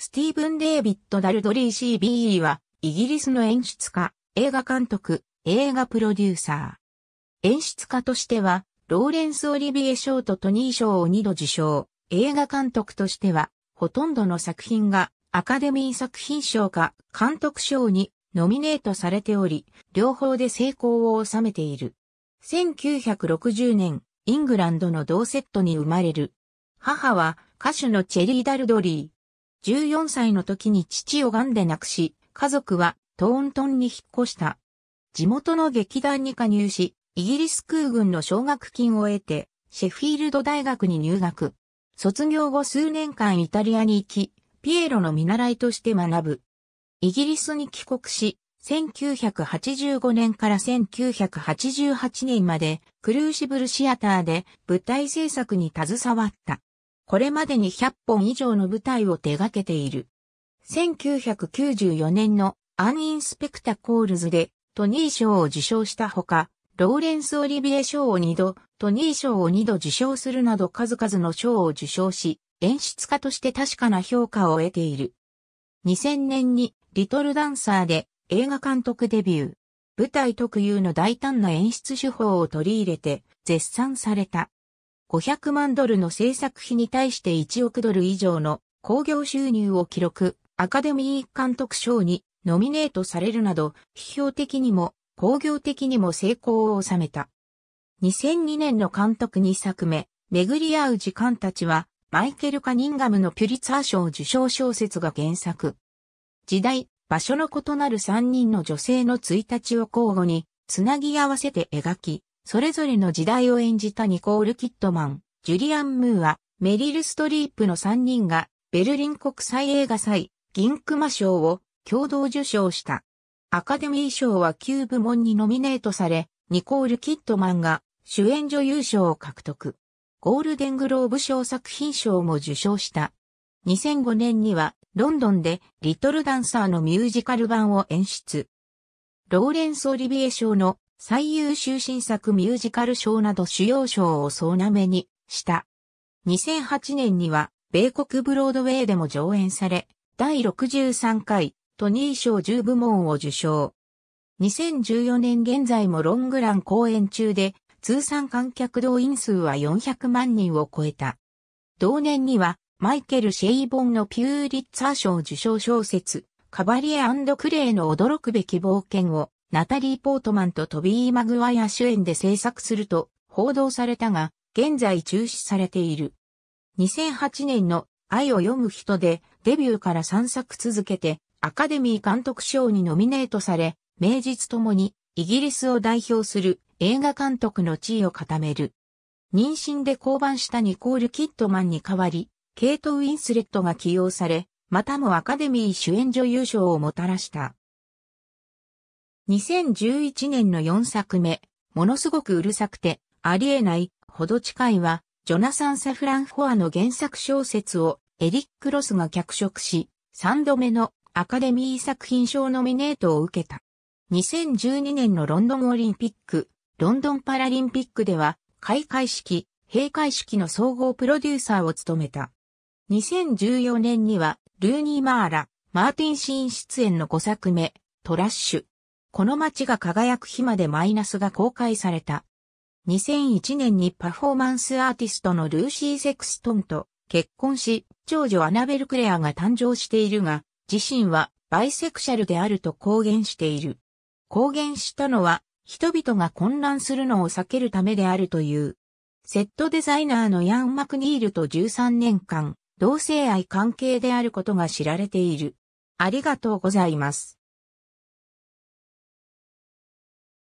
スティーブン・デイビッド・ダルドリー CBE は、イギリスの演出家、映画監督、映画プロデューサー。演出家としては、ローレンス・オリビエ賞とトニー賞を2度受賞。映画監督としては、ほとんどの作品がアカデミー作品賞か監督賞にノミネートされており、両方で成功を収めている。1960年、イングランドのドーセットに生まれる。母は歌手のチェリー・ダルドリー。14歳の時に父を癌で亡くし、家族はトーントンに引っ越した。地元の劇団に加入し、イギリス空軍の奨学金を得て、シェフィールド大学に入学。卒業後数年間イタリアに行き、ピエロの見習いとして学ぶ。イギリスに帰国し、1985年から1988年までクルーシブルシアターで舞台制作に携わった。これまでに100本以上の舞台を手掛けている。1994年のアンインスペクタコールズでトニー賞を受賞したほか、ローレンス・オリビエ賞を2度、トニー賞を2度受賞するなど数々の賞を受賞し、演出家として確かな評価を得ている。2000年にリトルダンサーで映画監督デビュー。舞台特有の大胆な演出手法を取り入れて絶賛された。500万ドルの制作費に対して1億ドル以上の興行収入を記録、アカデミー監督賞にノミネートされるなど、批評的にも工業的にも成功を収めた。2002年の監督2作目、巡り合う時間たちは、マイケル・カニンガムのピュリツァー賞受賞小説が原作。時代、場所の異なる3人の女性の1日を交互に、つなぎ合わせて描き、それぞれの時代を演じたニコール・キットマン、ジュリアン・ムーア、メリル・ストリープの3人が、ベルリン国際映画祭、銀熊賞を共同受賞した。アカデミー賞は9部門にノミネートされ、ニコール・キットマンが主演女優賞を獲得。ゴールデングローブ賞作品賞も受賞した。2005年にはロンドンでリトルダンサーのミュージカル版を演出。ローレンス・オリビエ賞の最優秀新作ミュージカル賞など主要賞を総なめにした。2008年には、米国ブロードウェイでも上演され、第63回トニー賞10部門を受賞。2014年現在もロングラン公演中で、通算観客動員数は400万人を超えた。同年には、マイケル・シェイボンのピューリッツァー賞受賞小説、カバリエクレイの驚くべき冒険をナタリー・ポートマンとトビー・マグワイア主演で制作すると報道されたが、現在中止されている。2008年の愛を読む人でデビューから3作続けてアカデミー監督賞にノミネートされ、名実ともにイギリスを代表する映画監督の地位を固める。妊娠で降板したニコール・キットマンに代わり、ケイト・ウィンスレットが起用され、またもアカデミー主演女優賞をもたらした。2011年の4作目、ものすごくうるさくて、ありえない、ほど近いは、ジョナサン・サフラン・フォアの原作小説をエリック・ロスが脚色し、3度目のアカデミー作品賞ノミネートを受けた。2012年のロンドンオリンピック、ロンドンパラリンピックでは、開会式、閉会式の総合プロデューサーを務めた。2014年には、ルーニー・マーラ、マーティン・シーン出演の5作目、トラッシュ、この街が輝く日までマイナスが公開された。2001年にパフォーマンスアーティストのルーシー・セクストンと結婚し、長女アナベル・クレアが誕生しているが、自身はバイセクシャルであると公言している。公言したのは、人々が混乱するのを避けるためであるという。セットデザイナーのヤン・マクニールと13年間、同性愛関係であることが知られている。ありがとうございます。